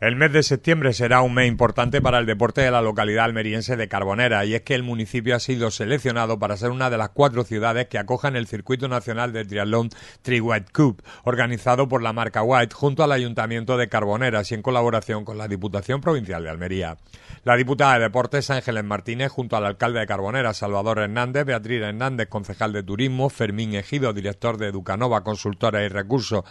El mes de septiembre será un mes importante para el deporte de la localidad almeriense de Carbonera y es que el municipio ha sido seleccionado para ser una de las cuatro ciudades que acojan el circuito nacional de triatlón White Cup, organizado por la marca White junto al Ayuntamiento de Carboneras y en colaboración con la Diputación Provincial de Almería. La diputada de Deportes Ángeles Martínez junto al alcalde de Carbonera Salvador Hernández, Beatriz Hernández, concejal de Turismo, Fermín Ejido, director de Educanova, consultora y recursos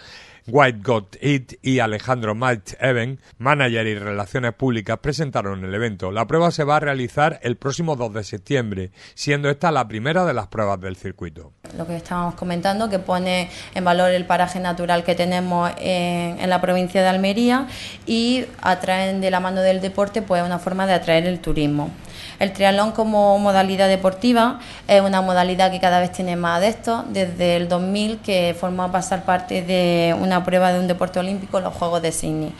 White Got It y Alejandro Malt Even, manager y relaciones públicas presentaron el evento. La prueba se va a realizar el próximo 2 de septiembre, siendo esta la primera de las pruebas del circuito. Lo que estábamos comentando, que pone en valor el paraje natural que tenemos en, en la provincia de Almería y atraen de la mano del deporte pues una forma de atraer el turismo. El triatlón como modalidad deportiva es una modalidad que cada vez tiene más adeptos, desde el 2000 que formó a pasar parte de una prueba de un deporte olímpico, los Juegos de Sydney.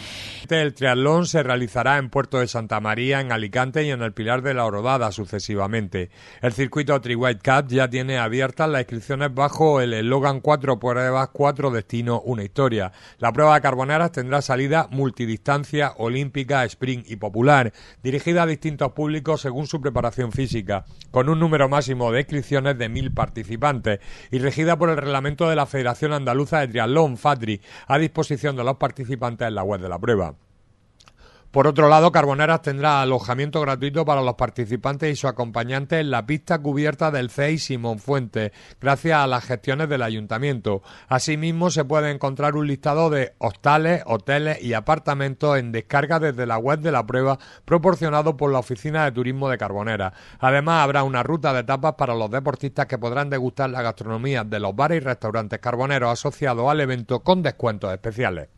El triatlón se realizará en Puerto de Santa María, en Alicante y en el Pilar de la Orodada sucesivamente. El circuito Tri White Cup ya tiene abiertas las inscripciones bajo el eslogan 4 pruebas, cuatro destinos, una historia. La prueba de Carboneras tendrá salida multidistancia, olímpica, sprint y popular, dirigida a distintos públicos según su preparación física, con un número máximo de inscripciones de mil participantes y regida por el reglamento de la Federación Andaluza de Triatlón, FATRI, a disposición de los participantes en la web de la prueba. Por otro lado, Carboneras tendrá alojamiento gratuito para los participantes y sus acompañantes en la pista cubierta del CEI Simón Fuente, gracias a las gestiones del ayuntamiento. Asimismo, se puede encontrar un listado de hostales, hoteles y apartamentos en descarga desde la web de la prueba proporcionado por la Oficina de Turismo de Carboneras. Además, habrá una ruta de etapas para los deportistas que podrán degustar la gastronomía de los bares y restaurantes carboneros asociados al evento con descuentos especiales.